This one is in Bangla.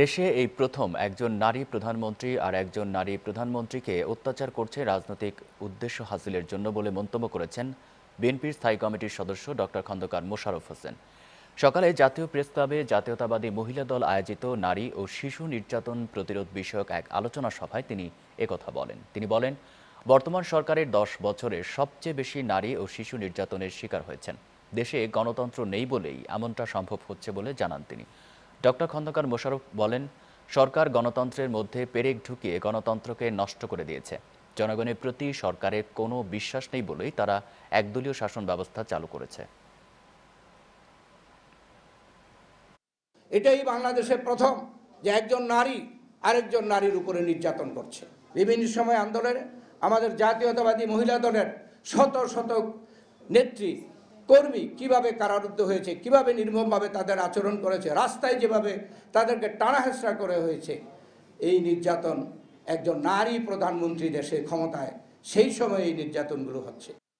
দেশে এই প্রথম একজন নারী প্রধানমন্ত্রী আর একজন নারী প্রধানমন্ত্রীকে অত্যাচার করছে রাজনৈতিক উদ্দেশ্য হাসিলের জন্য বলে মন্তব্য করেছেন বিএনপির স্থায়ী কমিটির সদস্য ডক্টর খন্দকার মোশারফ হোসেন সকালে জাতীয় প্রেস ক্লাবে জাতীয়তাবাদী মহিলা দল আয়োজিত নারী ও শিশু নির্যাতন প্রতিরোধ বিষয়ক এক আলোচনা সভায় তিনি একথা বলেন তিনি বলেন বর্তমান সরকারের দশ বছরে সবচেয়ে বেশি নারী ও শিশু নির্যাতনের শিকার হয়েছেন দেশে গণতন্ত্র নেই বলেই এমনটা সম্ভব হচ্ছে বলে জানান তিনি ডক্টর খন্দকার মোশারফ বলেন সরকার গণতন্ত্রের মধ্যে পেরেক ঢুকিয়ে গণতন্ত্রকে নষ্ট করে দিয়েছে জনগণের প্রতি সরকারের কোনো বিশ্বাস নেই বলেই তারা একদলীয় শাসন ব্যবস্থা চালু করেছে এটাই বাংলাদেশের প্রথম যে একজন নারী আরেকজন নারীর উপরে নির্যাতন করছে বিভিন্ন সময় আন্দোলনে আমাদের জাতীয়তাবাদী মহিলা দলের শত শত নেত্রী কর্মী কিভাবে কারারুদ্ধ হয়েছে কিভাবে নির্মমভাবে তাদের আচরণ করেছে রাস্তায় যেভাবে তাদেরকে টানা হেসরা করে হয়েছে এই নির্যাতন একজন নারী প্রধানমন্ত্রী দেশে ক্ষমতায় সেই সময় এই নির্যাতনগুলো হচ্ছে